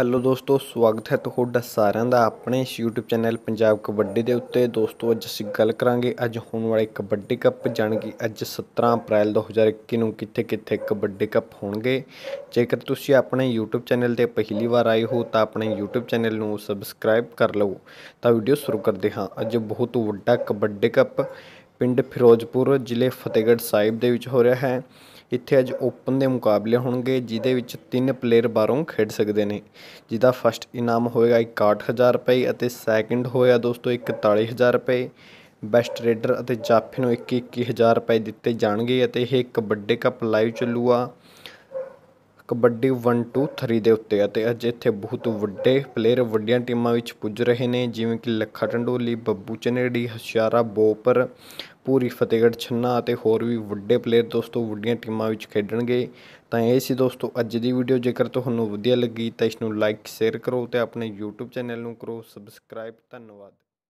hello ਦੋਸਤੋ ਸਵਾਗਤ ਹੈ ਤੁਹਾਡਾ ਸਾਰਿਆਂ ਦਾ ਆਪਣੇ YouTube ਚੈਨਲ ਪੰਜਾਬ ਕਬੱਡੀ ਦੇ ਉੱਤੇ ਦੋਸਤੋ ਅੱਜ ਅਸੀਂ ਗੱਲ ਕਰਾਂਗੇ ਅੱਜ ਹੋਣ ਵਾਲੇ ਕਬੱਡੀ ਕੱਪ ਜਾਣ ਅੱਜ 17 ਅਪ੍ਰੈਲ 2021 ਨੂੰ ਕਿੱਥੇ-ਕਿੱਥੇ ਕਬੱਡੀ ਕੱਪ ਹੋਣਗੇ ਜੇਕਰ ਤੁਸੀਂ ਆਪਣੇ YouTube ਚੈਨਲ ਤੇ ਪਹਿਲੀ ਵਾਰ ਆਏ ਹੋ ਤਾਂ ਆਪਣੇ YouTube ਚੈਨਲ ਨੂੰ ਸਬਸਕ੍ਰਾਈਬ ਕਰ ਲਵੋ ਤਾਂ ਵੀਡੀਓ ਸ਼ੁਰੂ ਕਰਦੇ ਹਾਂ ਅੱਜ ਬਹੁਤ ਵੱਡਾ ਕਬੱਡੀ ਕੱਪ ਪਿੰਡ ਫਿਰੋਜ਼ਪੁਰ ਜ਼ਿਲ੍ਹੇ ਫਤਿਹਗੜ੍ਹ ਸਾਹਿਬ ਦੇ ਵਿੱਚ ਹੋ ਰਿਹਾ ਹੈ ਇੱਥੇ ਅੱਜ ਓਪਨ ਦੇ ਮੁਕਾਬਲੇ ਹੋਣਗੇ ਜਿਦੇ ਵਿੱਚ ਤਿੰਨ ਪਲੇਅਰ ਬਾਹਰੋਂ ਖੇਡ ਸਕਦੇ ਨੇ ਜਿਹਦਾ ਫਸਟ ਇਨਾਮ ਹੋਏਗਾ 61000 ਰੁਪਏ ਅਤੇ ਸੈਕਿੰਡ ਹੋਇਆ ਦੋਸਤੋ 41000 ਰੁਪਏ ਬੈਸਟ ਰੇਡਰ ਅਤੇ ਜਾਫੇ ਨੂੰ 21000 ਰੁਪਏ ਦਿੱਤੇ ਜਾਣਗੇ ਅਤੇ ਇਹ ਕਬੱਡੀ ਕੱਪ ਲਾਈਵ ਚੱਲੂਗਾ ਕਬੱਡੀ 1 2 3 ਦੇ ਉੱਤੇ ਅਤੇ ਅੱਜ ਇੱਥੇ ਬਹੁਤ ਵੱਡੇ ਪਲੇਅਰ ਵੱਡੀਆਂ ਟੀਮਾਂ ਵਿੱਚ ਪੁੱਜ ਰਹੇ ਨੇ ਜਿਵੇਂ ਕਿ ਲੱਖਾ ਟੰਡੋਲੀ ਬੱਬੂ ਚਨੇੜੀ ਹਸ਼ਿਆਰਾ ਬੋਪਰ ਪੂਰੀ ਫਤਿਹਗੜ੍ਹ ਛੰਨਾ ਅਤੇ ਹੋਰ ਵੀ ਵੱਡੇ ਪਲੇਅਰ ਦੋਸਤੋ ਵੱਡੀਆਂ ਟੀਮਾਂ ਵਿੱਚ ਖੇਡਣਗੇ ਤਾਂ ਇਹ ਸੀ ਦੋਸਤੋ ਅੱਜ ਦੀ ਵੀਡੀਓ ਜੇਕਰ ਤੁਹਾਨੂੰ ਵਧੀਆ ਲੱਗੀ ਤਾਂ ਇਸ ਨੂੰ ਲਾਈਕ ਸ਼ੇਅਰ ਕਰੋ ਤੇ ਆਪਣੇ YouTube ਚੈਨਲ ਨੂੰ ਕਰੋ ਸਬਸਕ੍ਰਾਈਬ ਧੰਨਵਾਦ